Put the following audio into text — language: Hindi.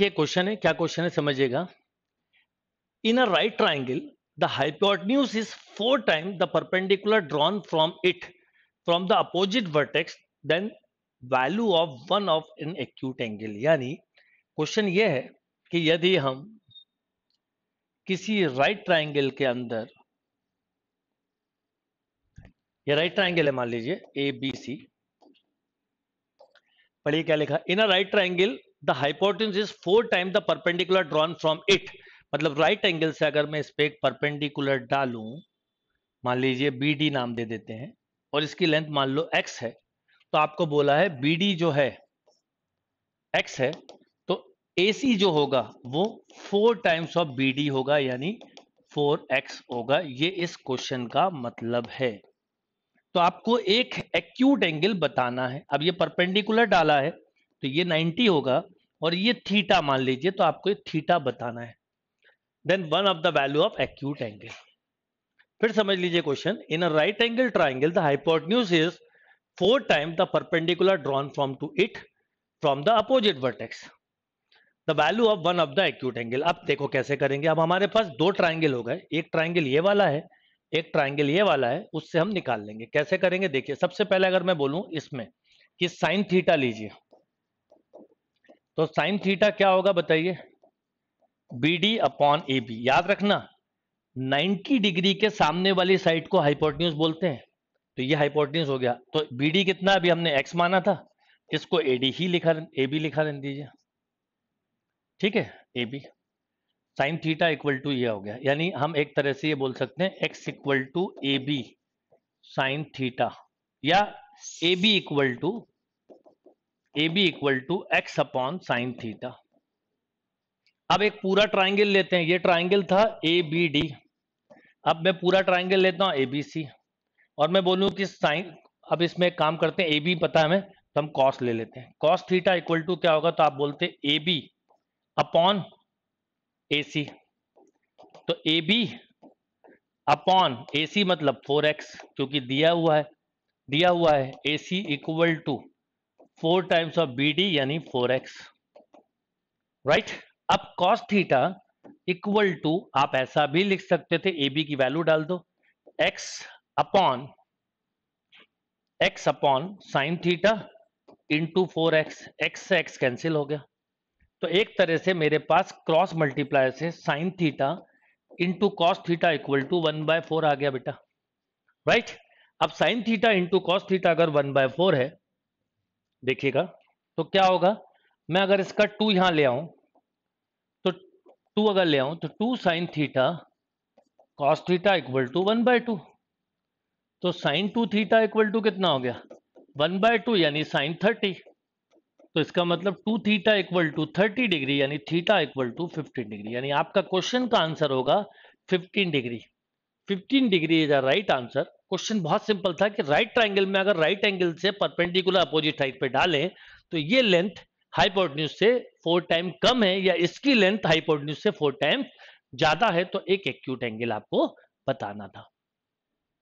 ये क्वेश्चन है क्या क्वेश्चन है समझिएगा in a right triangle the hypotenuse is four time the perpendicular drawn from it from the opposite vertex then value of one of in acute angle यानी क्वेश्चन ये है कि यदि हम किसी राइट ट्राइंगल के अंदर ये राइट ट्राइंगल है मान लीजिए ए बी सी पढ़िए क्या लिखा in a right triangle the hypotenuse is four time the perpendicular drawn from it मतलब राइट right एंगल से अगर मैं इस पर एक परपेंडिकुलर डालू मान लीजिए बी डी नाम दे देते हैं और इसकी लेंथ मान लो एक्स है तो आपको बोला है बी डी जो है एक्स है तो ए सी जो होगा वो four times of B D होगा यानी फोर एक्स होगा ये इस क्वेश्चन का मतलब है तो आपको एक एक्यूट एंगल बताना है अब ये परपेंडिकुलर डाला है तो ये 90 होगा और ये थीटा मान लीजिए तो आपको ये थीटा बताना है then one of the value of acute angle फिर समझ लीजिए question in a right angle triangle the hypotenuse is four time the perpendicular drawn from to it from the opposite vertex the value of one of the acute angle अब देखो कैसे करेंगे अब हमारे पास दो ट्राइंगल हो गए एक ट्राइंगल ये वाला है एक ट्राइंगल ये वाला है उससे हम निकाल लेंगे कैसे करेंगे देखिए सबसे पहले अगर मैं बोलूं इसमें कि साइन थीटा लीजिए तो साइन थीटा क्या होगा बताइए B D upon A B याद रखना 90 डिग्री के सामने वाली साइड को हाइपोटन्यूज बोलते हैं तो ये हाइपोटन्यूज हो गया तो बी डी कितना अभी हमने एक्स माना था इसको ए डी ही लिखा ए बी लिखा दे दीजिए ठीक है A B sine theta equal to ये हो गया यानी हम एक तरह से ये बोल सकते हैं X equal to A B sine theta या A B equal to A B equal to X upon sine theta अब एक पूरा ट्राइंगल लेते हैं ये ट्राइंगल था ए बी डी अब मैं पूरा ट्राइंगल लेता हूं ए बी सी और मैं बोलूं कि साइन अब इसमें काम करते हैं ए बी पता है हमें तो हम कॉस ले लेते हैं कॉस थीटा इक्वल टू क्या होगा तो आप बोलते हैं ए बी अपॉन ए सी तो ए बी अपॉन ए सी मतलब फोर एक्स क्योंकि दिया हुआ है दिया हुआ है A C equal to four times of B D यानी फोर एक्स राइट अब कॉस थीटा इक्वल टू आप ऐसा भी लिख सकते थे ए बी की वैल्यू डाल दो X upon X upon sine theta into four X X से एक्स कैंसिल हो गया तो एक तरह से मेरे पास क्रॉस मल्टीप्लायर से sine theta into cos theta equal to one by four आ गया बेटा राइट right? अब sine theta into cos theta अगर वन बाय फोर है देखिएगा तो क्या होगा मैं अगर इसका टू यहां ले आऊं तो टू अगर ले आऊं तो two sine theta cos theta equal to one by two तो sine two theta equal to कितना हो गया वन बाय टू यानी साइन थर्टी तो इसका मतलब two theta equal to thirty degree यानी theta equal to fifteen degree यानी आपका क्वेश्चन का आंसर होगा fifteen degree fifteen degree is a right answer question बहुत सिंपल था कि राइट ट्राइंगल में अगर राइट एंगल से परपेंडिकुलर अपोजिट हाइट पे डालें तो ये लेंथ हाइपोटन्यूज से फोर टाइम कम है या इसकी लेंथ हाइपोटन्यूज से फोर टाइम ज्यादा है तो एक एक्यूट एंगल आपको बताना था